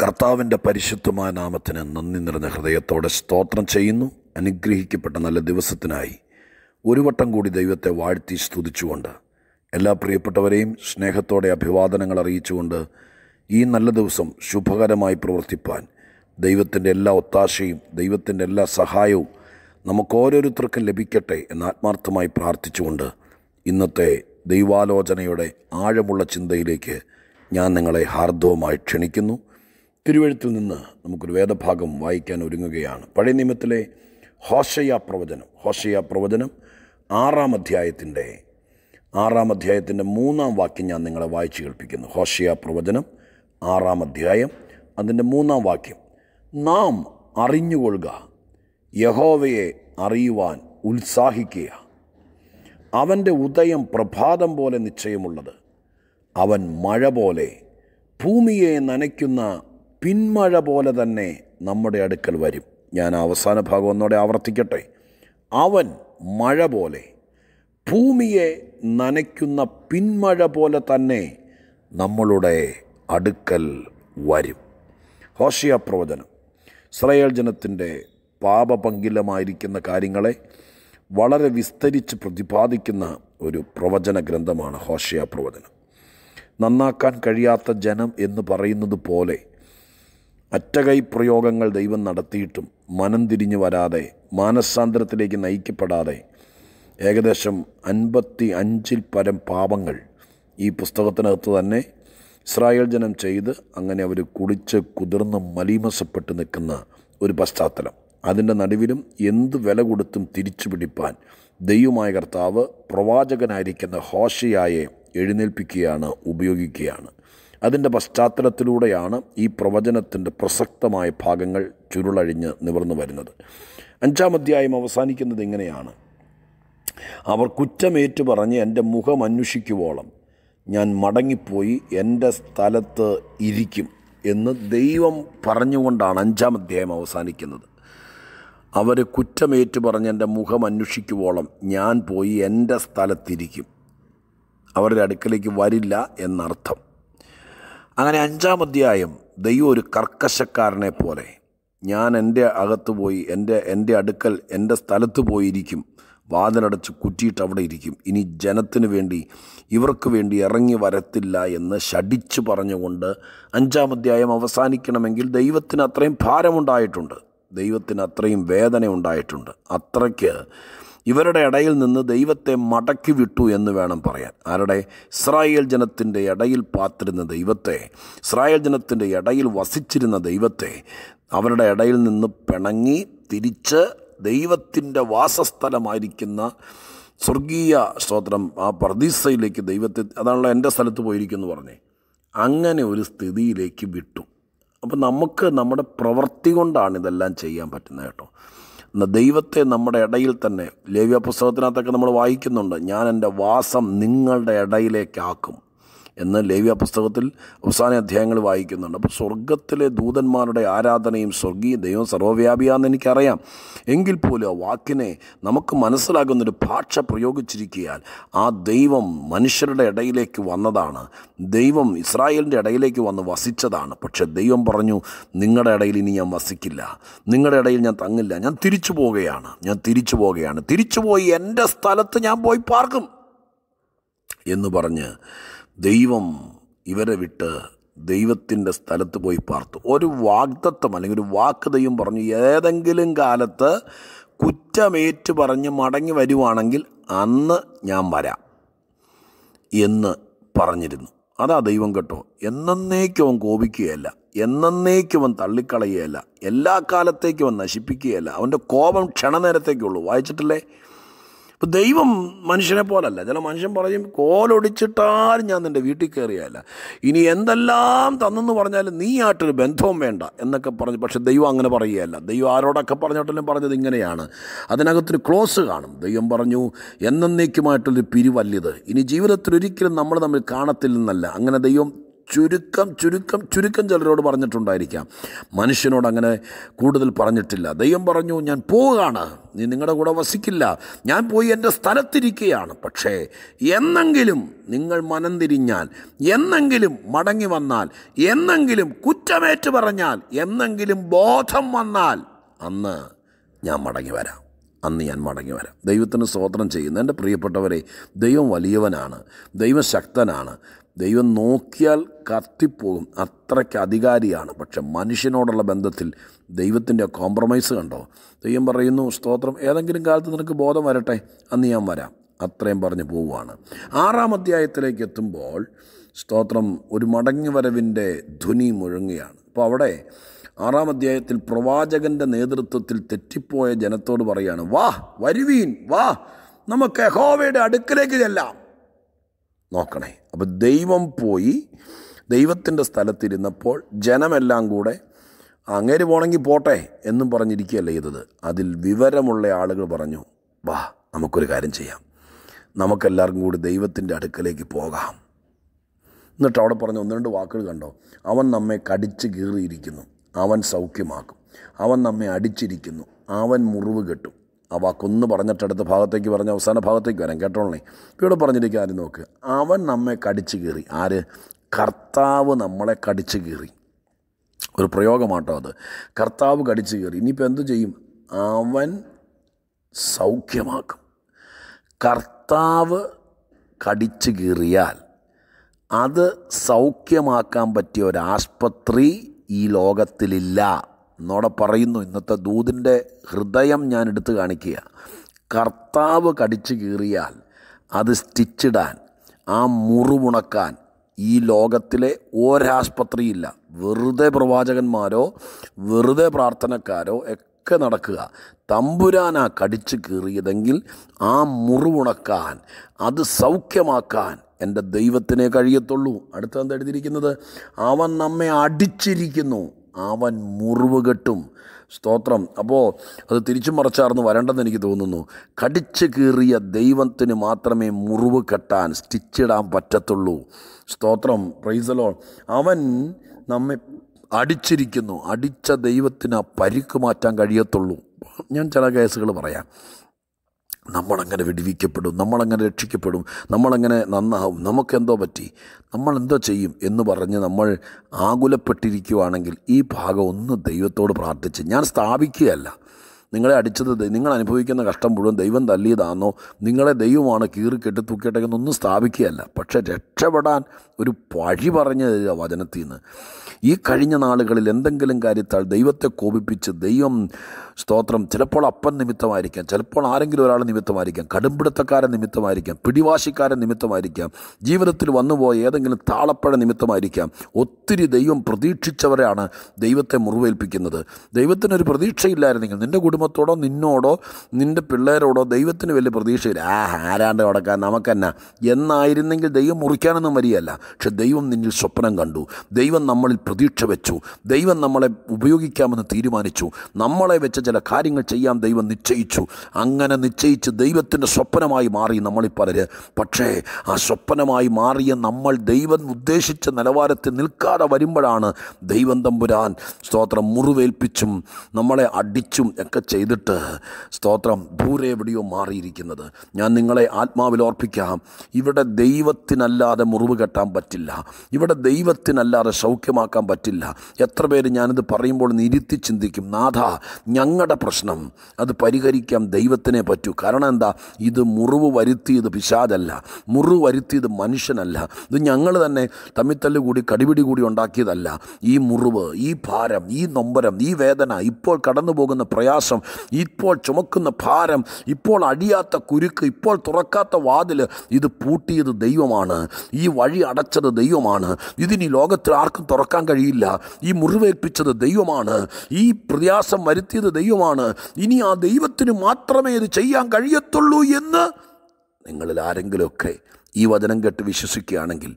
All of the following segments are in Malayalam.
കർത്താവിൻ്റെ പരിശുദ്ധമായ നാമത്തിന് നന്ദി നിറഞ്ഞ ഹൃദയത്തോടെ സ്തോത്രം ചെയ്യുന്നു അനുഗ്രഹിക്കപ്പെട്ട നല്ല ദിവസത്തിനായി ഒരു വട്ടം കൂടി ദൈവത്തെ വാഴ്ത്തി സ്തുതിച്ചുകൊണ്ട് എല്ലാ പ്രിയപ്പെട്ടവരെയും സ്നേഹത്തോടെ അഭിവാദനങ്ങൾ അറിയിച്ചുകൊണ്ട് ഈ നല്ല ദിവസം ശുഭകരമായി പ്രവർത്തിപ്പാൻ ദൈവത്തിൻ്റെ എല്ലാ ഒത്താശയും ദൈവത്തിൻ്റെ എല്ലാ സഹായവും നമുക്ക് ഓരോരുത്തർക്കും ലഭിക്കട്ടെ എന്ന് ആത്മാർത്ഥമായി പ്രാർത്ഥിച്ചുകൊണ്ട് ഇന്നത്തെ ദൈവാലോചനയുടെ ആഴമുള്ള ചിന്തയിലേക്ക് ഞാൻ നിങ്ങളെ ഹാർദവുമായി ക്ഷണിക്കുന്നു തിരുവഴുത്തിൽ നിന്ന് നമുക്കൊരു വേദഭാഗം വായിക്കാൻ ഒരുങ്ങുകയാണ് പഴയ നിയമത്തിലെ ഹോഷയ പ്രവചനം ഹോഷയ പ്രവചനം ആറാം അധ്യായത്തിൻ്റെ ആറാം അധ്യായത്തിൻ്റെ മൂന്നാം വാക്യം ഞാൻ നിങ്ങളെ വായിച്ചു കേൾപ്പിക്കുന്നു ഹോഷയ പ്രവചനം ആറാം അധ്യായം അതിൻ്റെ മൂന്നാം വാക്യം നാം അറിഞ്ഞുകൊള്ളുക യഹോവയെ അറിയുവാൻ ഉത്സാഹിക്കുക അവൻ്റെ ഉദയം പ്രഭാതം പോലെ നിശ്ചയമുള്ളത് അവൻ മഴ പോലെ ഭൂമിയെ നനയ്ക്കുന്ന പിന്മഴ പോലെ തന്നെ നമ്മുടെ അടുക്കൽ വരും ഞാൻ അവസാന ഭാഗം ഒന്നോടെ ആവർത്തിക്കട്ടെ അവൻ മഴ പോലെ ഭൂമിയെ നനയ്ക്കുന്ന പിന്മഴ പോലെ തന്നെ നമ്മളുടെ അടുക്കൽ വരും ഹോഷിയ പ്രവചനം ഇസ്രയേൽ ജനത്തിൻ്റെ പാപപങ്കിലമായിരിക്കുന്ന കാര്യങ്ങളെ വളരെ വിസ്തരിച്ച് പ്രതിപാദിക്കുന്ന ഒരു പ്രവചന ഗ്രന്ഥമാണ് ഹോഷിയ പ്രവചനം നന്നാക്കാൻ കഴിയാത്ത ജനം എന്ന് പറയുന്നത് പോലെ അറ്റകൈ പ്രയോഗങ്ങൾ ദൈവം നടത്തിയിട്ടും മനം തിരിഞ്ഞു വരാതെ മാനസാന്തരത്തിലേക്ക് നയിക്കപ്പെടാതെ ഏകദേശം അൻപത്തി അഞ്ചിൽ പരം പാപങ്ങൾ ഈ പുസ്തകത്തിനകത്ത് തന്നെ ഇസ്രായേൽ ജനം ചെയ്ത് അങ്ങനെ അവർ കുളിച്ച് കുതിർന്ന് മലീമസപ്പെട്ട് നിൽക്കുന്ന ഒരു പശ്ചാത്തലം അതിൻ്റെ നടുവിലും എന്ത് വില കൊടുത്തും തിരിച്ചു പിടിപ്പാൻ ദൈവമായ കർത്താവ് പ്രവാചകനായിരിക്കുന്ന ഹോഷയായെ എഴുന്നേൽപ്പിക്കുകയാണ് ഉപയോഗിക്കുകയാണ് അതിൻ്റെ പശ്ചാത്തലത്തിലൂടെയാണ് ഈ പ്രവചനത്തിൻ്റെ പ്രസക്തമായ ഭാഗങ്ങൾ ചുരുളഴിഞ്ഞ് നിവർന്നു വരുന്നത് അഞ്ചാം അധ്യായം അവസാനിക്കുന്നത് ഇങ്ങനെയാണ് അവർ കുറ്റമേറ്റു പറഞ്ഞ് എൻ്റെ മുഖം അന്വേഷിക്കുവോളം ഞാൻ മടങ്ങിപ്പോയി എൻ്റെ സ്ഥലത്ത് ഇരിക്കും എന്ന് ദൈവം പറഞ്ഞുകൊണ്ടാണ് അഞ്ചാം അധ്യായം അവസാനിക്കുന്നത് അവർ കുറ്റമേറ്റു പറഞ്ഞ് എൻ്റെ മുഖം അന്വേഷിക്കുവോളം ഞാൻ പോയി എൻ്റെ സ്ഥലത്തിരിക്കും അവരുടെ അടുക്കലേക്ക് വരില്ല എന്നർത്ഥം അങ്ങനെ അഞ്ചാം അധ്യായം ദൈവം ഒരു കർക്കശക്കാരനെ പോലെ ഞാൻ എൻ്റെ അകത്ത് പോയി എൻ്റെ എൻ്റെ അടുക്കൽ എൻ്റെ സ്ഥലത്ത് പോയിരിക്കും വാതിലടച്ച് കുറ്റിയിട്ട് അവിടെ ഇരിക്കും ഇനി ജനത്തിന് വേണ്ടി ഇവർക്ക് വേണ്ടി ഇറങ്ങി വരത്തില്ല എന്ന് ശടിച്ചു പറഞ്ഞുകൊണ്ട് അഞ്ചാം അധ്യായം അവസാനിക്കണമെങ്കിൽ ദൈവത്തിന് അത്രയും ഭാരമുണ്ടായിട്ടുണ്ട് ദൈവത്തിന് അത്രയും വേദന ഉണ്ടായിട്ടുണ്ട് അത്രയ്ക്ക് ഇവരുടെ ഇടയിൽ നിന്ന് ദൈവത്തെ മടക്കി വിട്ടു എന്ന് വേണം പറയാൻ ആരുടെ ഇസ്രായേൽ ജനത്തിൻ്റെ ഇടയിൽ പാത്തിരുന്ന ദൈവത്തെ ഇസ്രായേൽ ജനത്തിൻ്റെ ഇടയിൽ വസിച്ചിരുന്ന ദൈവത്തെ അവരുടെ ഇടയിൽ നിന്ന് പിണങ്ങി തിരിച്ച് ദൈവത്തിൻ്റെ വാസസ്ഥലമായിരിക്കുന്ന സ്വർഗീയ സ്തോത്രം ആ പ്രതിസയിലേക്ക് ദൈവത്തെ അതാണല്ലോ എൻ്റെ സ്ഥലത്ത് പോയിരിക്കുന്നു പറഞ്ഞേ അങ്ങനെ ഒരു സ്ഥിതിയിലേക്ക് വിട്ടു അപ്പം നമുക്ക് നമ്മുടെ പ്രവൃത്തി കൊണ്ടാണ് ഇതെല്ലാം ചെയ്യാൻ പറ്റുന്നത് കേട്ടോ ദൈവത്തെ നമ്മുടെ ഇടയിൽ തന്നെ ലേവ്യ പുസ്തകത്തിനകത്തൊക്കെ നമ്മൾ വായിക്കുന്നുണ്ട് ഞാൻ എൻ്റെ വാസം നിങ്ങളുടെ ഇടയിലേക്കാക്കും എന്ന് ലേവ്യ പുസ്തകത്തിൽ അവസാന അധ്യായങ്ങൾ വായിക്കുന്നുണ്ട് അപ്പോൾ സ്വർഗത്തിലെ ദൂതന്മാരുടെ ആരാധനയും സ്വർഗീയ ദൈവം സർവ്വവ്യാപിയാണെന്ന് എനിക്കറിയാം എങ്കിൽ പോലും ആ വാക്കിനെ നമുക്ക് മനസ്സിലാകുന്നൊരു ഭാഷ പ്രയോഗിച്ചിരിക്കാൻ ആ ദൈവം മനുഷ്യരുടെ ഇടയിലേക്ക് വന്നതാണ് ദൈവം ഇസ്രായേലിൻ്റെ ഇടയിലേക്ക് വന്ന് വസിച്ചതാണ് പക്ഷെ ദൈവം പറഞ്ഞു നിങ്ങളുടെ ഇടയിൽ ഇനി ഞാൻ വസിക്കില്ല നിങ്ങളുടെ ഇടയിൽ ഞാൻ തങ്ങില്ല ഞാൻ തിരിച്ചു പോവുകയാണ് ഞാൻ തിരിച്ചു പോവുകയാണ് തിരിച്ചു പോയി എൻ്റെ സ്ഥലത്ത് ഞാൻ പോയി പാർക്കും എന്ന് പറഞ്ഞ് ദൈവം ഇവരെ വിട്ട് ദൈവത്തിൻ്റെ സ്ഥലത്ത് പോയി പാർത്തു ഒരു വാഗ്ദത്വം അല്ലെങ്കിൽ ഒരു വാക്ക് ദൈവം പറഞ്ഞു ഏതെങ്കിലും കാലത്ത് കുറ്റമേറ്റു പറഞ്ഞ് മടങ്ങി വരുവാണെങ്കിൽ അന്ന് ഞാൻ വരാം എന്ന് പറഞ്ഞിരുന്നു അതാ ദൈവം കേട്ടോ എന്നേക്കും അവൻ കോപിക്കുകയല്ല എന്നേക്കും അവൻ തള്ളിക്കളയുകയല്ല എല്ലാ കാലത്തേക്കും അവൻ നശിപ്പിക്കുകയല്ല അവൻ്റെ കോപം ക്ഷണനേരത്തേക്കുള്ളൂ വായിച്ചിട്ടില്ലേ ഇപ്പം ദൈവം മനുഷ്യനെ പോലല്ല ചില മനുഷ്യൻ പറയും കോലൊടിച്ചിട്ടാലും ഞാൻ നിൻ്റെ വീട്ടിൽ കയറിയല്ല ഇനി എന്തെല്ലാം തന്നെന്ന് പറഞ്ഞാലും നീ ആയിട്ടൊരു ബന്ധവും വേണ്ട എന്നൊക്കെ പറഞ്ഞു പക്ഷെ ദൈവം അങ്ങനെ പറയുകയല്ല ദൈവം ആരോടൊക്കെ പറഞ്ഞോട്ടെല്ലാം പറഞ്ഞത് ഇങ്ങനെയാണ് അതിനകത്തൊരു ക്ലോസ് കാണും ദൈവം പറഞ്ഞു എന്നേക്കുമായിട്ടുള്ളൊരു പിരിവല്ലിത് ഇനി ജീവിതത്തിൽ ഒരിക്കലും നമ്മൾ തമ്മിൽ കാണത്തില്ലെന്നല്ല അങ്ങനെ ദൈവം ചുരുക്കം ചുരുക്കം ചുരുക്കം ചിലരോട് പറഞ്ഞിട്ടുണ്ടായിരിക്കാം മനുഷ്യനോട് അങ്ങനെ കൂടുതൽ പറഞ്ഞിട്ടില്ല ദൈവം പറഞ്ഞു ഞാൻ പോവുകയാണ് നീ നിങ്ങളുടെ കൂടെ വസിക്കില്ല ഞാൻ പോയി എൻ്റെ സ്ഥലത്തിരിക്കുകയാണ് പക്ഷേ എന്നെങ്കിലും നിങ്ങൾ മനം തിരിഞ്ഞാൽ എന്നെങ്കിലും മടങ്ങി വന്നാൽ എന്നെങ്കിലും കുറ്റമേറ്റ് പറഞ്ഞാൽ എന്നെങ്കിലും ബോധം വന്നാൽ അന്ന് ഞാൻ മടങ്ങി വരാം അന്ന് ഞാൻ മടങ്ങി വരാം ദൈവത്തിന് സ്വോത്രം ചെയ്യുന്നു എൻ്റെ പ്രിയപ്പെട്ടവരെ ദൈവം വലിയവനാണ് ദൈവം ശക്തനാണ് ദൈവം നോക്കിയാൽ കത്തിപ്പോകും അത്രയ്ക്ക് അധികാരിയാണ് പക്ഷെ മനുഷ്യനോടുള്ള ബന്ധത്തിൽ ദൈവത്തിൻ്റെ കോംപ്രമൈസ് കണ്ടോ ദൈവം പറയുന്നു സ്തോത്രം ഏതെങ്കിലും കാലത്ത് നിനക്ക് ബോധം വരട്ടെ അന്ന് ഞാൻ വരാം അത്രയും പറഞ്ഞ് പോവുകയാണ് ആറാം അധ്യായത്തിലേക്ക് എത്തുമ്പോൾ സ്തോത്രം ഒരു വരവിൻ്റെ ധ്വനി മുഴങ്ങുകയാണ് അപ്പോൾ അവിടെ ആറാം അധ്യായത്തിൽ പ്രവാചകൻ്റെ നേതൃത്വത്തിൽ തെറ്റിപ്പോയ ജനത്തോട് പറയാണ് വാ വരുവീൻ വാ നമുക്ക് യഹോവയുടെ അടുക്കലേക്ക് ചെല്ലാം നോക്കണേ അപ്പോൾ ദൈവം പോയി ദൈവത്തിൻ്റെ സ്ഥലത്തിരുന്നപ്പോൾ ജനമെല്ലാം കൂടെ അങ്ങേര് പോണെങ്കിൽ പോട്ടെ എന്നും പറഞ്ഞിരിക്കുകയല്ലേ ചെയ്തത് അതിൽ വിവരമുള്ള ആളുകൾ പറഞ്ഞു വാ നമുക്കൊരു കാര്യം ചെയ്യാം നമുക്കെല്ലാവർക്കും കൂടി ദൈവത്തിൻ്റെ അടുക്കലേക്ക് പോകാം എന്നിട്ട് അവിടെ പറഞ്ഞ ഒന്ന് രണ്ട് വാക്കുകൾ കണ്ടോ അവൻ നമ്മെ കടിച്ച് കീറിയിരിക്കുന്നു അവൻ സൗഖ്യമാക്കും അവൻ നമ്മെ അടിച്ചിരിക്കുന്നു അവൻ മുറിവ് കെട്ടും ആ വാക്കൊന്ന് പറഞ്ഞിട്ടടുത്ത ഭാഗത്തേക്ക് പറഞ്ഞ അവസാന ഭാഗത്തേക്ക് വരാം കേട്ടോളേ ഇവിടെ പറഞ്ഞിരിക്കുക ആരും നോക്ക് അവൻ നമ്മെ കടിച്ചു കീറി ആര് കർത്താവ് നമ്മളെ കടിച്ചു കീറി ഒരു പ്രയോഗമാട്ടോ അത് കർത്താവ് കടിച്ചു കീറി ഇനിയിപ്പോൾ എന്തു ചെയ്യും അവൻ സൗഖ്യമാക്കും കർത്താവ് കടിച്ചു കീറിയാൽ അത് സൗഖ്യമാക്കാൻ പറ്റിയ ഒരു ആശുപത്രി ഈ ലോകത്തിലില്ല എന്നോടെ പറയുന്നു ഇന്നത്തെ ദൂതിൻ്റെ ഹൃദയം ഞാൻ എടുത്തു കാണിക്കുക കർത്താവ് കടിച്ചു കീറിയാൽ അത് സ്റ്റിച്ചിടാൻ ആ മുറിവുണക്കാൻ ഈ ലോകത്തിലെ ഒരാസ്പത്രിയില്ല വെറുതെ പ്രവാചകന്മാരോ വെറുതെ പ്രാർത്ഥനക്കാരോ ഒക്കെ നടക്കുക തമ്പുരാനാ കടിച്ചു കീറിയതെങ്കിൽ ആ മുറിവുണക്കാൻ അത് സൗഖ്യമാക്കാൻ എൻ്റെ ദൈവത്തിനെ കഴിയത്തുള്ളൂ അടുത്തെന്ത് എഴുതിയിരിക്കുന്നത് അവൻ നമ്മെ അടിച്ചിരിക്കുന്നു അവൻ മുറിവുകെട്ടും സ്തോത്രം അപ്പോൾ അത് തിരിച്ചു മറച്ചാർന്ന് വരണ്ടെന്ന് എനിക്ക് തോന്നുന്നു കടിച്ചു കീറിയ ദൈവത്തിന് മാത്രമേ മുറിവ് കെട്ടാൻ സ്റ്റിച്ചിടാൻ പറ്റത്തുള്ളൂ സ്തോത്രം പ്രൈസലോ അവൻ നമ്മെ അടിച്ചിരിക്കുന്നു അടിച്ച ദൈവത്തിന് ആ പരിക്ക് മാറ്റാൻ കഴിയത്തുള്ളൂ ഞാൻ ചില കേസുകൾ പറയാം നമ്മളങ്ങനെ വിടുവിക്കപ്പെടും നമ്മളങ്ങനെ രക്ഷിക്കപ്പെടും നമ്മളങ്ങനെ നന്നാവും നമുക്കെന്തോ പറ്റി നമ്മളെന്തോ ചെയ്യും എന്ന് പറഞ്ഞ് നമ്മൾ ആകുലപ്പെട്ടിരിക്കുവാണെങ്കിൽ ഈ ഭാഗം ഒന്ന് ദൈവത്തോട് പ്രാർത്ഥിച്ച് ഞാൻ സ്ഥാപിക്കുകയല്ല നിങ്ങളെ അടിച്ചത് നിങ്ങൾ അനുഭവിക്കുന്ന കഷ്ടം മുഴുവൻ ദൈവം തല്ലിയതാണെന്നോ നിങ്ങളെ ദൈവമാണ് കീറി തൂക്കിയിട്ടൊക്കെ ഒന്നും സ്ഥാപിക്കുകയല്ല പക്ഷേ രക്ഷപ്പെടാൻ ഒരു വഴി പറഞ്ഞു തരിക വചനത്തിൽ നിന്ന് ഈ കഴിഞ്ഞ നാളുകളിൽ എന്തെങ്കിലും കാര്യത്താൽ ദൈവത്തെ കോപിപ്പിച്ച് ദൈവം സ്തോത്രം ചിലപ്പോൾ അപ്പൻ നിമിത്തമായിരിക്കാം ചിലപ്പോൾ ആരെങ്കിലും ഒരാൾ നിമിത്തമായിരിക്കാം കടുംപിടുത്തക്കാരൻ നിമിത്തമായിരിക്കാം പിടിവാശിക്കാരൻ നിമിത്തമായിരിക്കാം ജീവിതത്തിൽ വന്നുപോയ ഏതെങ്കിലും താളപ്പഴ നിമിത്തമായിരിക്കാം ഒത്തിരി ദൈവം പ്രതീക്ഷിച്ചവരെയാണ് ദൈവത്തെ മുറിവേൽപ്പിക്കുന്നത് ദൈവത്തിനൊരു പ്രതീക്ഷയില്ലായിരുന്നെങ്കിൽ നിൻ്റെ കുടുംബത്തോടോ നിന്നോടോ നിൻ്റെ പിള്ളേരോടോ ദൈവത്തിന് വലിയ പ്രതീക്ഷയില്ല ആ ആരാണ്ട് കിടക്കാൻ നമുക്കെന്ന എന്നായിരുന്നെങ്കിൽ ദൈവം മുറിക്കാനൊന്നും വരികയല്ല പക്ഷെ ദൈവം നിന്നിൽ സ്വപ്നം കണ്ടു ദൈവം നമ്മളിൽ പ്രതീക്ഷ വെച്ചു ദൈവം നമ്മളെ ഉപയോഗിക്കാമെന്ന് തീരുമാനിച്ചു നമ്മളെ വെച്ച ചില കാര്യങ്ങൾ ചെയ്യാൻ ദൈവം നിശ്ചയിച്ചു അങ്ങനെ നിശ്ചയിച്ച് ദൈവത്തിൻ്റെ സ്വപ്നമായി മാറി നമ്മളിൽ പലര് പക്ഷേ ആ സ്വപ്നമായി മാറിയ നമ്മൾ ദൈവം ഉദ്ദേശിച്ച നിലവാരത്തിൽ നിൽക്കാതെ വരുമ്പോഴാണ് ദൈവം തമ്പുരാൻ സ്തോത്രം മുറിവേൽപ്പിച്ചും നമ്മളെ അടിച്ചും ഒക്കെ ചെയ്തിട്ട് സ്തോത്രം ദൂരെ എവിടെയോ മാറിയിരിക്കുന്നത് ഞാൻ നിങ്ങളെ ആത്മാവിൽ ഓർപ്പിക്കാം ഇവിടെ ദൈവത്തിനല്ലാതെ മുറിവ് കെട്ടാൻ പറ്റില്ല ഇവിടെ ദൈവത്തിനല്ലാതെ സൗഖ്യമാക്കാൻ പറ്റില്ല എത്ര പേര് ഞാനിത് പറയുമ്പോൾ നിരുത്തി ചിന്തിക്കും നാഥ ഞങ്ങൾ നിങ്ങളുടെ പ്രശ്നം അത് പരിഹരിക്കാൻ ദൈവത്തിനെ പറ്റൂ കാരണം എന്താ ഇത് മുറിവ് വരുത്തിയത് പിശാദല്ല മുറിവ് വരുത്തിയത് മനുഷ്യനല്ല ഇത് ഞങ്ങൾ തന്നെ തമ്മിത്തല്ല് കൂടി കടിപിടി കൂടി ഉണ്ടാക്കിയതല്ല ഈ മുറിവ് ഈ ഭാരം ഈ നൊമ്പരം ഈ വേദന ഇപ്പോൾ കടന്നു പോകുന്ന പ്രയാസം ഇപ്പോൾ ചുമക്കുന്ന ഭാരം ഇപ്പോൾ അടിയാത്ത കുരുക്ക് ഇപ്പോൾ തുറക്കാത്ത വാതിൽ ഇത് പൂട്ടിയത് ദൈവമാണ് ഈ വഴി അടച്ചത് ദൈവമാണ് ഇതിനി ലോകത്തിൽ ആർക്കും തുറക്കാൻ കഴിയില്ല ഈ മുറിവേൽപ്പിച്ചത് ദൈവമാണ് ഈ പ്രയാസം വരുത്തിയത് ദൈവമാണ് ഇനി ആ ദൈവത്തിന് മാത്രമേ ഇത് ചെയ്യാൻ കഴിയത്തുള്ളൂ എന്ന് നിങ്ങളിൽ ആരെങ്കിലുമൊക്കെ ഈ വചനം കേട്ട് വിശ്വസിക്കുകയാണെങ്കിൽ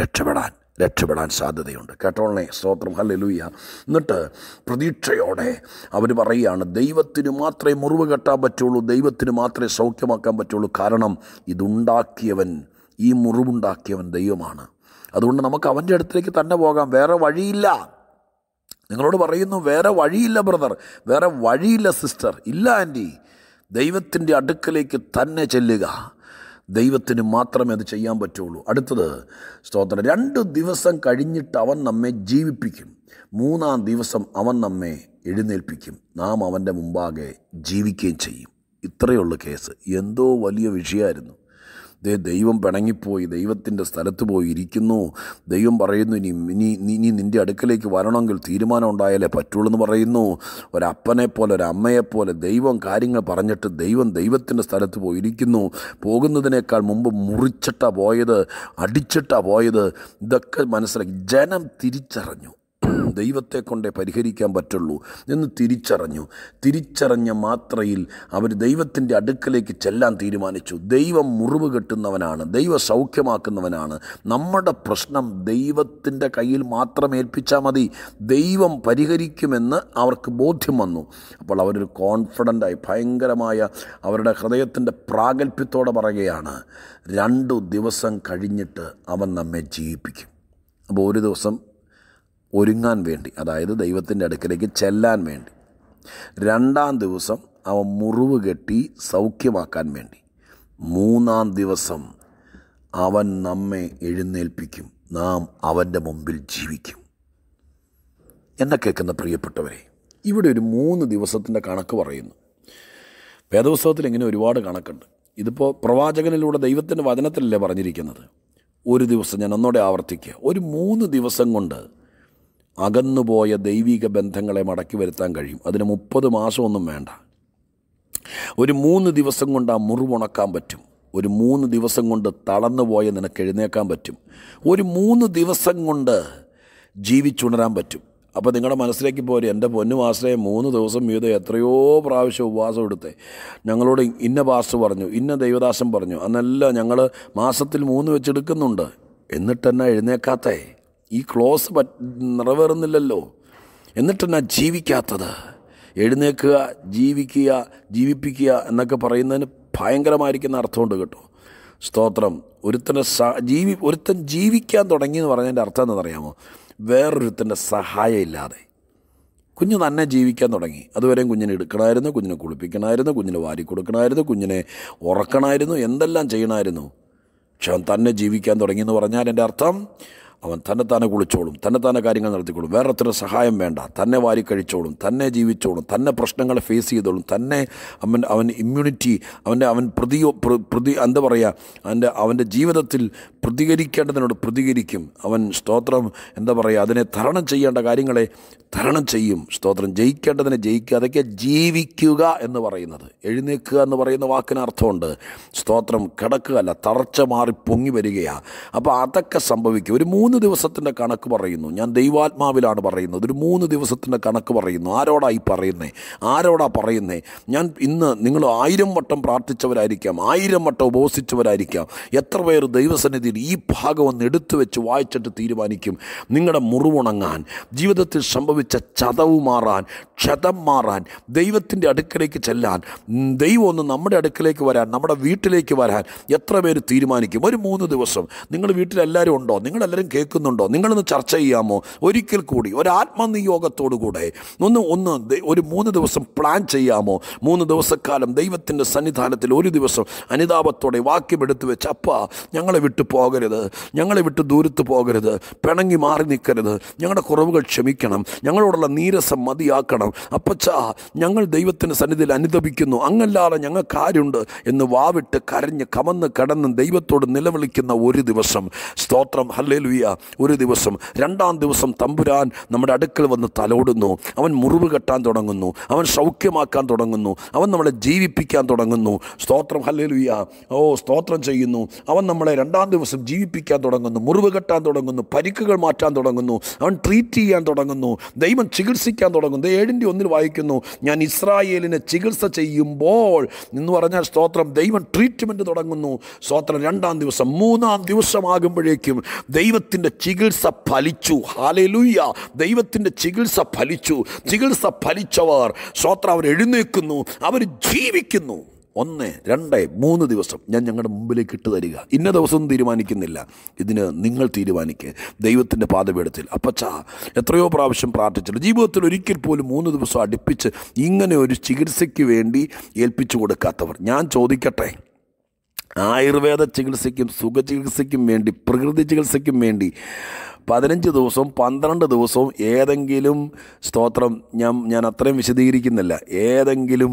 രക്ഷപ്പെടാൻ രക്ഷപ്പെടാൻ സാധ്യതയുണ്ട് കേട്ടോളേ സ്തോത്രം ഹല്ലുയ്യ എന്നിട്ട് പ്രതീക്ഷയോടെ അവർ പറയുകയാണ് ദൈവത്തിന് മാത്രമേ മുറിവ് കെട്ടാൻ പറ്റുള്ളൂ ദൈവത്തിന് മാത്രമേ സൗഖ്യമാക്കാൻ പറ്റുള്ളൂ കാരണം ഇതുണ്ടാക്കിയവൻ ഈ മുറിവുണ്ടാക്കിയവൻ ദൈവമാണ് അതുകൊണ്ട് നമുക്ക് അവൻ്റെ അടുത്തേക്ക് തന്നെ പോകാം വേറെ വഴിയില്ല നിങ്ങളോട് പറയുന്നു വേറെ വഴിയില്ല ബ്രദർ വേറെ വഴിയില്ല സിസ്റ്റർ ഇല്ല ആൻറ്റി ദൈവത്തിൻ്റെ അടുക്കലേക്ക് തന്നെ ചെല്ലുക ദൈവത്തിന് മാത്രമേ അത് ചെയ്യാൻ പറ്റുള്ളൂ അടുത്തത് സ്തോത്രം രണ്ട് ദിവസം കഴിഞ്ഞിട്ട് അവൻ നമ്മെ ജീവിപ്പിക്കും മൂന്നാം ദിവസം അവൻ നമ്മെ എഴുന്നേൽപ്പിക്കും നാം അവൻ്റെ മുമ്പാകെ ജീവിക്കുകയും ചെയ്യും ഇത്രയുള്ള കേസ് എന്തോ വലിയ വിഷയമായിരുന്നു ദൈവം പിണങ്ങിപ്പോയി ദൈവത്തിൻ്റെ സ്ഥലത്ത് പോയി ഇരിക്കുന്നു ദൈവം പറയുന്നു ഇനി ഇനി ഇനി നിൻ്റെ അടുക്കലേക്ക് വരണമെങ്കിൽ തീരുമാനം ഉണ്ടായാലേ പറ്റുള്ളൂ എന്ന് പറയുന്നു ഒരപ്പനെ പോലെ ഒരമ്മയെപ്പോലെ ദൈവം കാര്യങ്ങൾ പറഞ്ഞിട്ട് ദൈവം ദൈവത്തിൻ്റെ സ്ഥലത്ത് പോയി ഇരിക്കുന്നു പോകുന്നതിനേക്കാൾ മുമ്പ് മുറിച്ചിട്ടാണ് പോയത് അടിച്ചിട്ടാണ് പോയത് ഇതൊക്കെ മനസ്സിലാക്കി ജനം തിരിച്ചറിഞ്ഞു ദൈവത്തെ കൊണ്ടേ പരിഹരിക്കാൻ പറ്റുള്ളൂ എന്ന് തിരിച്ചറിഞ്ഞു തിരിച്ചറിഞ്ഞ മാത്രയിൽ അവർ ദൈവത്തിൻ്റെ അടുക്കലേക്ക് ചെല്ലാൻ തീരുമാനിച്ചു ദൈവം മുറിവ് കെട്ടുന്നവനാണ് ദൈവ സൗഖ്യമാക്കുന്നവനാണ് നമ്മുടെ പ്രശ്നം ദൈവത്തിൻ്റെ കയ്യിൽ മാത്രം ഏൽപ്പിച്ചാൽ മതി ദൈവം പരിഹരിക്കുമെന്ന് അവർക്ക് ബോധ്യം വന്നു അപ്പോൾ അവരൊരു കോൺഫിഡൻ്റായി ഭയങ്കരമായ അവരുടെ ഹൃദയത്തിൻ്റെ പ്രാഗൽഭ്യത്തോടെ പറയുകയാണ് രണ്ടു ദിവസം കഴിഞ്ഞിട്ട് അവൻ നമ്മെ ജീവിപ്പിക്കും അപ്പോൾ ഒരു ദിവസം ഒരുങ്ങാൻ വേണ്ടി അതായത് ദൈവത്തിൻ്റെ അടുക്കലേക്ക് ചെല്ലാൻ വേണ്ടി രണ്ടാം ദിവസം അവ മുറിവ് കെട്ടി സൗഖ്യമാക്കാൻ വേണ്ടി മൂന്നാം ദിവസം അവൻ നമ്മെ എഴുന്നേൽപ്പിക്കും നാം അവൻ്റെ മുമ്പിൽ ജീവിക്കും എന്നെ കേൾക്കുന്ന പ്രിയപ്പെട്ടവരെ ഇവിടെ ഒരു മൂന്ന് ദിവസത്തിൻ്റെ കണക്ക് പറയുന്നു വേദോത്സവത്തിൽ ഇങ്ങനെ ഒരുപാട് കണക്കുണ്ട് ഇതിപ്പോൾ പ്രവാചകനിലൂടെ ദൈവത്തിൻ്റെ വചനത്തിലല്ലേ പറഞ്ഞിരിക്കുന്നത് ഒരു ദിവസം ഞാൻ ഒന്നോടെ ആവർത്തിക്കുക ഒരു മൂന്ന് ദിവസം കൊണ്ട് അകന്നുപോയ ദൈവിക ബന്ധങ്ങളെ മടക്കി വരുത്താൻ കഴിയും അതിന് മുപ്പത് മാസമൊന്നും വേണ്ട ഒരു മൂന്ന് ദിവസം കൊണ്ട് ആ മുറിവുണക്കാൻ പറ്റും ഒരു മൂന്ന് ദിവസം കൊണ്ട് തളർന്നുപോയ നിനക്ക് എഴുന്നേക്കാൻ പറ്റും ഒരു മൂന്ന് ദിവസം കൊണ്ട് ജീവിച്ചുണരാൻ പറ്റും അപ്പോൾ നിങ്ങളുടെ മനസ്സിലേക്ക് പോരെ എൻ്റെ പൊന്നു മാസത്തെ മൂന്ന് ദിവസം വീതം എത്രയോ പ്രാവശ്യം ഉപവാസം എടുത്തേ ഞങ്ങളോട് ഇന്ന പാസ് പറഞ്ഞു ഇന്ന ദൈവദാസം പറഞ്ഞു അന്നെല്ലാം ഞങ്ങൾ മാസത്തിൽ മൂന്ന് വെച്ചെടുക്കുന്നുണ്ട് എന്നിട്ടെന്നെ എഴുന്നേക്കാത്തേ ഈ ക്ലോസ് നിറവേറുന്നില്ലല്ലോ എന്നിട്ടെന്നാ ജീവിക്കാത്തത് എഴുന്നേക്കുക ജീവിക്കുക ജീവിപ്പിക്കുക എന്നൊക്കെ പറയുന്നതിന് ഭയങ്കരമായിരിക്കുന്ന അർത്ഥമുണ്ട് കേട്ടോ സ്തോത്രം ഒരുത്തൻ്റെ ജീവി ഒരുത്തൻ ജീവിക്കാൻ തുടങ്ങി എന്ന് പറഞ്ഞതിൻ്റെ അർത്ഥം എന്താണെന്നറിയാമോ വേറൊരുത്തൻ്റെ സഹായം ഇല്ലാതെ കുഞ്ഞ് തന്നെ ജീവിക്കാൻ തുടങ്ങി അതുവരെയും കുഞ്ഞിനെ എടുക്കണമായിരുന്നു കുഞ്ഞിനെ കുളിപ്പിക്കണമായിരുന്നു കുഞ്ഞിനെ വാരി കൊടുക്കണമായിരുന്നു കുഞ്ഞിനെ ഉറക്കണമായിരുന്നു എന്തെല്ലാം ചെയ്യണമായിരുന്നു പക്ഷെ തന്നെ ജീവിക്കാൻ തുടങ്ങി എന്ന് പറഞ്ഞാൽ എൻ്റെ അർത്ഥം അവൻ തന്നെത്താനെ കുളിച്ചോളും തന്നെത്താനെ കാര്യങ്ങൾ നടത്തിക്കോളും വേറെത്ര സഹായം വേണ്ട തന്നെ വാരിക്കഴിച്ചോളും തന്നെ ജീവിച്ചോളും തന്നെ പ്രശ്നങ്ങൾ ഫേസ് ചെയ്തോളും തന്നെ അവൻ അവൻ ഇമ്മ്യൂണിറ്റി അവൻ്റെ അവൻ പ്രതി പ്രതി എന്താ പറയുക അവൻ്റെ അവൻ്റെ ജീവിതത്തിൽ പ്രതികരിക്കേണ്ടതിനോട് പ്രതികരിക്കും അവൻ സ്തോത്രം എന്താ പറയുക അതിനെ തരണം ചെയ്യേണ്ട കാര്യങ്ങളെ തരണം ചെയ്യും സ്തോത്രം ജയിക്കേണ്ടതിനെ ജയിക്കുക അതൊക്കെ ജീവിക്കുക എന്ന് പറയുന്നത് എഴുന്നേൽക്കുക എന്ന് പറയുന്ന വാക്കിന് അർത്ഥമുണ്ട് സ്തോത്രം കിടക്കുകയല്ല തറച്ച മാറി പൊങ്ങി വരികയാണ് അപ്പോൾ അതൊക്കെ സംഭവിക്കും ഒരു മൂന്ന് മൂന്ന് ദിവസത്തിൻ്റെ കണക്ക് പറയുന്നു ഞാൻ ദൈവാത്മാവിലാണ് പറയുന്നത് ഒരു മൂന്ന് ദിവസത്തിൻ്റെ കണക്ക് പറയുന്നു ആരോടാ ഈ പറയുന്നേ ആരോടാ പറയുന്നേ ഞാൻ ഇന്ന് നിങ്ങൾ ആയിരം വട്ടം പ്രാർത്ഥിച്ചവരായിരിക്കാം ആയിരം വട്ടം ഉപവസിച്ചവരായിരിക്കാം എത്ര പേർ ദൈവസന്നിധിയിൽ ഈ ഭാഗം ഒന്ന് എടുത്തു വെച്ച് വായിച്ചിട്ട് തീരുമാനിക്കും നിങ്ങളുടെ മുറിവുണങ്ങാൻ ജീവിതത്തിൽ സംഭവിച്ച ചതവ് മാറാൻ ക്ഷതം മാറാൻ ദൈവത്തിൻ്റെ അടുക്കലേക്ക് ചെല്ലാൻ ദൈവം ഒന്ന് നമ്മുടെ അടുക്കലേക്ക് വരാൻ നമ്മുടെ വീട്ടിലേക്ക് വരാൻ എത്ര പേര് തീരുമാനിക്കും ഒരു മൂന്ന് ദിവസം നിങ്ങൾ വീട്ടിലെല്ലാവരും ഉണ്ടോ നിങ്ങളെല്ലാവരും കേൾക്കും കേൾക്കുന്നുണ്ടോ നിങ്ങളൊന്ന് ചർച്ച ചെയ്യാമോ ഒരിക്കൽ കൂടി ഒരു ആത്മനിയോഗത്തോടു കൂടെ ഒന്ന് ഒന്ന് ഒരു മൂന്ന് ദിവസം പ്ലാൻ ചെയ്യാമോ മൂന്ന് ദിവസക്കാലം ദൈവത്തിൻ്റെ സന്നിധാനത്തിൽ ഒരു ദിവസം അനിതാപത്തോടെ വാക്യമെടുത്ത് വെച്ച് അപ്പ ഞങ്ങളെ വിട്ടു പോകരുത് ഞങ്ങളെ വിട്ട് ദൂരത്ത് പോകരുത് പിണങ്ങി മാറി നിൽക്കരുത് ഞങ്ങളുടെ കുറവുകൾ ക്ഷമിക്കണം ഞങ്ങളോടുള്ള നീരസം മതിയാക്കണം അപ്പച്ച ഞങ്ങൾ ദൈവത്തിൻ്റെ സന്നിധിയിൽ അനുദപിക്കുന്നു അങ്ങല്ലാതെ ഞങ്ങൾക്ക് ആരുണ്ട് എന്ന് വാവിട്ട് കരഞ്ഞ് കമന്ന് കടന്ന് ദൈവത്തോട് നിലവിളിക്കുന്ന ഒരു ദിവസം സ്തോത്രം ഹല്ലേലുയ ഒരു ദിവസം രണ്ടാം ദിവസം തമ്പുരാൻ നമ്മുടെ അടുക്കൽ വന്ന് തലോടുന്നു അവൻ മുറിവ് കെട്ടാൻ തുടങ്ങുന്നു അവൻ സൗഖ്യമാക്കാൻ തുടങ്ങുന്നു അവൻ നമ്മളെ ജീവിപ്പിക്കാൻ തുടങ്ങുന്നു സ്തോത്രം ഹല്ലലുയ്യ ഓ സ്തോത്രം ചെയ്യുന്നു അവൻ നമ്മളെ രണ്ടാം ദിവസം ജീവിപ്പിക്കാൻ തുടങ്ങുന്നു മുറിവ് കെട്ടാൻ തുടങ്ങുന്നു പരിക്കുകൾ മാറ്റാൻ തുടങ്ങുന്നു അവൻ ട്രീറ്റ് ചെയ്യാൻ തുടങ്ങുന്നു ദൈവം ചികിത്സിക്കാൻ തുടങ്ങുന്നു ഏഴിൻ്റെ ഒന്നിൽ വായിക്കുന്നു ഞാൻ ഇസ്രായേലിനെ ചികിത്സ ചെയ്യുമ്പോൾ എന്ന് പറഞ്ഞാൽ സ്തോത്രം ദൈവം ട്രീറ്റ്മെൻറ്റ് തുടങ്ങുന്നു സ്തോത്രം രണ്ടാം ദിവസം മൂന്നാം ദിവസമാകുമ്പോഴേക്കും ദൈവത്തിൽ ദൈവത്തിൻ്റെ ചികിത്സ ഫലിച്ചു ഹാലലൂയ്യ ദൈവത്തിൻ്റെ ചികിത്സ ഫലിച്ചു ചികിത്സ ഫലിച്ചവർ സ്വോത്ര അവർ എഴുന്നേൽക്കുന്നു അവർ ജീവിക്കുന്നു ഒന്ന് രണ്ട് മൂന്ന് ദിവസം ഞാൻ ഞങ്ങളുടെ മുമ്പിലേക്ക് ഇട്ട് തരിക ഇന്ന ദിവസം തീരുമാനിക്കുന്നില്ല ഇതിന് നിങ്ങൾ തീരുമാനിക്കുക ദൈവത്തിൻ്റെ പാതപീഠത്തിൽ അപ്പച്ച എത്രയോ പ്രാവശ്യം പ്രാർത്ഥിച്ചിട്ട് ജീവിതത്തിൽ ഒരിക്കൽ പോലും മൂന്ന് ദിവസം അടുപ്പിച്ച് ഇങ്ങനെ ഒരു ചികിത്സയ്ക്ക് വേണ്ടി ഏൽപ്പിച്ചു കൊടുക്കാത്തവർ ഞാൻ ചോദിക്കട്ടെ ആയുർവേദ ചികിത്സയ്ക്കും സുഖ ചികിത്സയ്ക്കും വേണ്ടി പ്രകൃതി ചികിത്സയ്ക്കും വേണ്ടി പതിനഞ്ച് ദിവസവും പന്ത്രണ്ട് ദിവസവും ഏതെങ്കിലും സ്തോത്രം ഞാൻ ഞാൻ അത്രയും വിശദീകരിക്കുന്നില്ല ഏതെങ്കിലും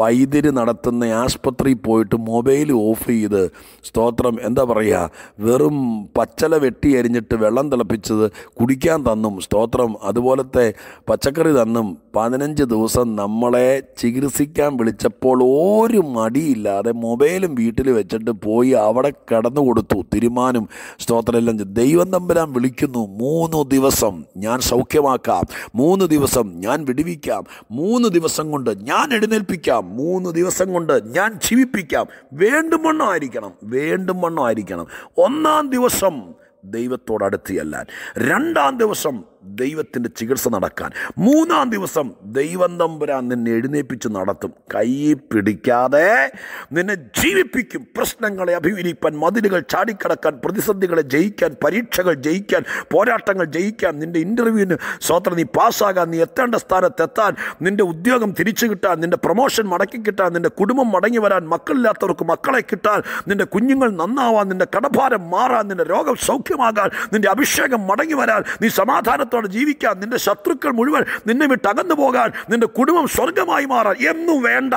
വൈദ്യര് നടത്തുന്ന ആശുപത്രി പോയിട്ട് മൊബൈൽ ഓഫ് ചെയ്ത് സ്തോത്രം എന്താ പറയുക വെറും പച്ചല വെട്ടി അരിഞ്ഞിട്ട് വെള്ളം തിളപ്പിച്ചത് കുടിക്കാൻ തന്നും സ്തോത്രം അതുപോലത്തെ പച്ചക്കറി തന്നും പതിനഞ്ച് ദിവസം നമ്മളെ ചികിത്സിക്കാൻ വിളിച്ചപ്പോൾ ഒരു മടിയില്ലാതെ മൊബൈലും വീട്ടിൽ വെച്ചിട്ട് പോയി അവിടെ കിടന്നു കൊടുത്തു തീരുമാനം സ്തോത്രമെല്ലാം ദൈവം തമ്പരാൻ വിളിക്കുന്നു പ്രാർത്ഥിക്കുന്നു മൂന്ന് ദിവസം ഞാൻ സൗഖ്യമാക്കാം മൂന്ന് ദിവസം ഞാൻ വിടുവിക്കാം മൂന്ന് ദിവസം കൊണ്ട് ഞാൻ എഴുന്നേൽപ്പിക്കാം മൂന്ന് ദിവസം കൊണ്ട് ഞാൻ ജീവിപ്പിക്കാം വേണ്ടും വണ്ണം ആയിരിക്കണം വേണ്ടും വണ്ണം ആയിരിക്കണം ഒന്നാം ദിവസം ദൈവത്തോടടുത്ത് രണ്ടാം ദിവസം ദൈവത്തിൻ്റെ ചികിത്സ നടക്കാൻ മൂന്നാം ദിവസം ദൈവം തമ്പുരാൻ നിന്നെ എഴുന്നേപ്പിച്ച് നടത്തും കൈ പിടിക്കാതെ നിന്നെ ജീവിപ്പിക്കും പ്രശ്നങ്ങളെ അഭിമുഖീകരിക്കാൻ മതിലുകൾ ചാടിക്കടക്കാൻ പ്രതിസന്ധികളെ ജയിക്കാൻ പരീക്ഷകൾ ജയിക്കാൻ പോരാട്ടങ്ങൾ ജയിക്കാൻ നിൻ്റെ ഇൻ്റർവ്യൂവിന് സ്വത്ര നീ പാസ്സാകാൻ നീ എത്തേണ്ട സ്ഥാനത്തെത്താൻ നിൻ്റെ ഉദ്യോഗം തിരിച്ചു കിട്ടാൻ നിൻ്റെ പ്രൊമോഷൻ മടക്കി കിട്ടാൻ നിൻ്റെ കുടുംബം മടങ്ങി വരാൻ മക്കളില്ലാത്തവർക്ക് മക്കളെ കിട്ടാൻ നിൻ്റെ കുഞ്ഞുങ്ങൾ നന്നാവാൻ നിൻ്റെ കടഭാരം മാറാൻ നിൻ്റെ രോഗം സൗഖ്യമാകാൻ നിൻ്റെ അഭിഷേകം മടങ്ങി വരാൻ നീ സമാധാനം സമാധാനത്തോടെ ജീവിക്കാൻ നിന്റെ ശത്രുക്കൾ മുഴുവൻ നിന്നെ വിട്ട് അകന്നു പോകാൻ നിന്റെ കുടുംബം സ്വർഗമായി മാറാൻ എന്നും വേണ്ട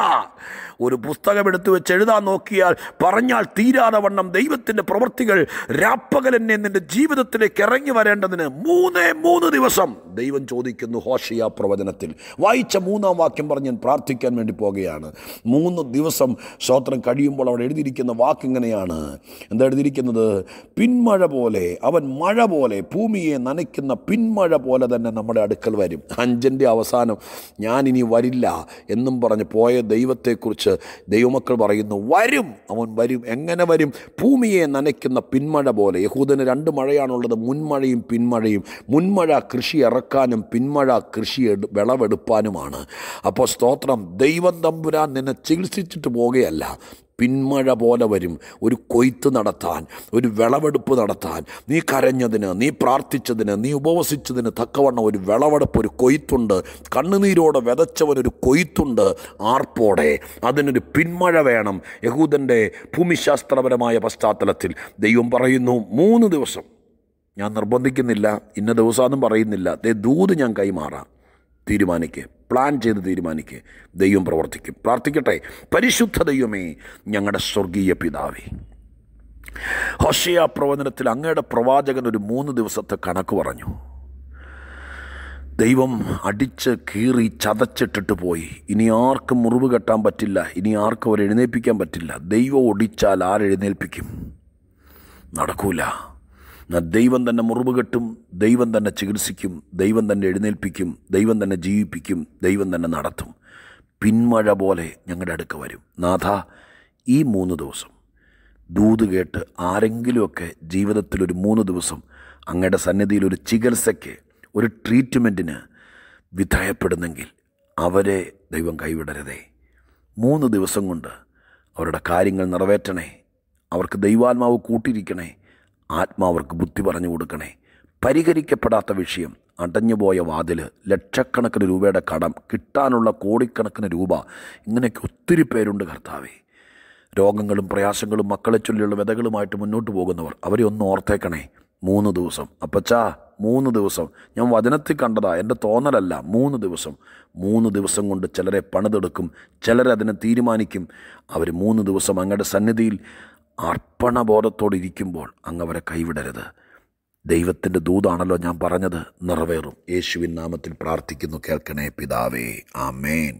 ഒരു പുസ്തകമെടുത്ത് വെച്ച് എഴുതാൻ നോക്കിയാൽ പറഞ്ഞാൽ തീരാതെ വണ്ണം ദൈവത്തിൻ്റെ പ്രവൃത്തികൾ രാപ്പകലെന്നെ നിൻ്റെ ജീവിതത്തിലേക്ക് ഇറങ്ങി വരേണ്ടതിന് മൂന്നേ മൂന്ന് ദിവസം ദൈവം ചോദിക്കുന്നു ഹോഷിയ പ്രവചനത്തിൽ വായിച്ച മൂന്നാം വാക്യം പറഞ്ഞ് ഞാൻ പ്രാർത്ഥിക്കാൻ വേണ്ടി പോകുകയാണ് മൂന്ന് ദിവസം സ്വാത്രം കഴിയുമ്പോൾ അവിടെ എഴുതിയിരിക്കുന്ന വാക്ക് ഇങ്ങനെയാണ് എന്താ എഴുതിയിരിക്കുന്നത് പിന്മഴ പോലെ അവൻ മഴ പോലെ ഭൂമിയെ നനയ്ക്കുന്ന പിന്മഴ പോലെ തന്നെ നമ്മുടെ അടുക്കൽ വരും അഞ്ചൻ്റെ അവസാനം ഞാനിനി വരില്ല എന്നും പറഞ്ഞ് പോയ ദൈവത്തെക്കുറിച്ച് ദൈവമക്കൾ പറയുന്നു വരും അവൻ വരും എങ്ങനെ വരും ഭൂമിയെ നനയ്ക്കുന്ന പിന്മഴ പോലെ യഹൂദന് രണ്ട് മഴയാണുള്ളത് മുൻമഴയും പിന്മഴയും മുൻമഴ കൃഷി ഇറക്കാനും പിന്മഴ കൃഷി വിളവെടുപ്പാനുമാണ് അപ്പോൾ സ്തോത്രം ദൈവം തമ്പുരാൻ നിന്നെ ചികിത്സിച്ചിട്ട് പോകുകയല്ല പിന്മഴ പോലെ വരും ഒരു കൊയ്ത്ത് നടത്താൻ ഒരു വിളവെടുപ്പ് നടത്താൻ നീ കരഞ്ഞതിന് നീ പ്രാർത്ഥിച്ചതിന് നീ ഉപവസിച്ചതിന് തക്കവണ്ണം ഒരു വിളവെടുപ്പ് ഒരു കൊയ്ത്തുണ്ട് കണ്ണുനീരോടെ വിതച്ചവനൊരു കൊയ്ത്തുണ്ട് ആർപ്പോടെ അതിനൊരു പിന്മഴ വേണം യഹൂദൻ്റെ ഭൂമിശാസ്ത്രപരമായ പശ്ചാത്തലത്തിൽ ദൈവം പറയുന്നു മൂന്ന് ദിവസം ഞാൻ നിർബന്ധിക്കുന്നില്ല ഇന്ന ദിവസമൊന്നും പറയുന്നില്ല ദേ ദൂത് ഞാൻ കൈമാറാം തീരുമാനിക്കുക പ്ലാൻ ചെയ്ത് തീരുമാനിക്കുക ദൈവം പ്രവർത്തിക്കും പ്രാർത്ഥിക്കട്ടെ പരിശുദ്ധ ദൈവമേ ഞങ്ങളുടെ സ്വർഗീയ പിതാവേ ഹോഷയ പ്രവചനത്തിൽ അങ്ങയുടെ പ്രവാചകൻ ഒരു മൂന്ന് ദിവസത്തെ കണക്ക് പറഞ്ഞു ദൈവം അടിച്ച് കീറി ചതച്ചിട്ടിട്ട് പോയി ഇനി ആർക്കും മുറിവ് കെട്ടാൻ പറ്റില്ല ഇനി ആർക്കും അവരെഴുന്നേൽപ്പിക്കാൻ എഴുന്നേൽപ്പിക്കാൻ പറ്റില്ല ദൈവം ഒടിച്ചാൽ ആരെഴുന്നേൽപ്പിക്കും നടക്കൂല ദൈവം തന്നെ മുറിവുകെട്ടും ദൈവം തന്നെ ചികിത്സിക്കും ദൈവം തന്നെ എഴുന്നേൽപ്പിക്കും ദൈവം തന്നെ ജീവിപ്പിക്കും ദൈവം തന്നെ നടത്തും പിന്മഴ പോലെ ഞങ്ങളുടെ അടുക്ക വരും നാഥ ഈ മൂന്ന് ദിവസം ദൂത് കേട്ട് ആരെങ്കിലുമൊക്കെ ജീവിതത്തിലൊരു മൂന്ന് ദിവസം അങ്ങയുടെ സന്നിധിയിൽ ഒരു ചികിത്സയ്ക്ക് ഒരു ട്രീറ്റ്മെൻറ്റിന് വിധേയപ്പെടുന്നെങ്കിൽ അവരെ ദൈവം കൈവിടരുതേ മൂന്ന് ദിവസം കൊണ്ട് അവരുടെ കാര്യങ്ങൾ നിറവേറ്റണേ അവർക്ക് ദൈവാത്മാവ് കൂട്ടിയിരിക്കണേ ആത്മാവർക്ക് ബുദ്ധി പറഞ്ഞു കൊടുക്കണേ പരിഹരിക്കപ്പെടാത്ത വിഷയം അടഞ്ഞുപോയ വാതിൽ ലക്ഷക്കണക്കിന് രൂപയുടെ കടം കിട്ടാനുള്ള കോടിക്കണക്കിന് രൂപ ഇങ്ങനെയൊക്കെ ഒത്തിരി പേരുണ്ട് കർത്താവേ രോഗങ്ങളും പ്രയാസങ്ങളും മക്കളെ ചൊല്ലിയുള്ള വിതകളുമായിട്ട് മുന്നോട്ട് പോകുന്നവർ അവരെ ഒന്ന് ഓർത്തേക്കണേ മൂന്ന് ദിവസം അപ്പച്ചാ മൂന്ന് ദിവസം ഞാൻ വചനത്തിൽ കണ്ടതാ എൻ്റെ തോന്നലല്ല മൂന്ന് ദിവസം മൂന്ന് ദിവസം കൊണ്ട് ചിലരെ പണിതെടുക്കും ചിലരതിനെ തീരുമാനിക്കും അവർ മൂന്ന് ദിവസം അങ്ങയുടെ സന്നിധിയിൽ അർപ്പണബോധത്തോടിരിക്കുമ്പോൾ അങ്ങ് അവരെ കൈവിടരുത് ദൈവത്തിൻ്റെ ദൂതാണല്ലോ ഞാൻ പറഞ്ഞത് നിറവേറും യേശുവിൻ നാമത്തിൽ പ്രാർത്ഥിക്കുന്നു കേൾക്കണേ പിതാവേ ആമേൻ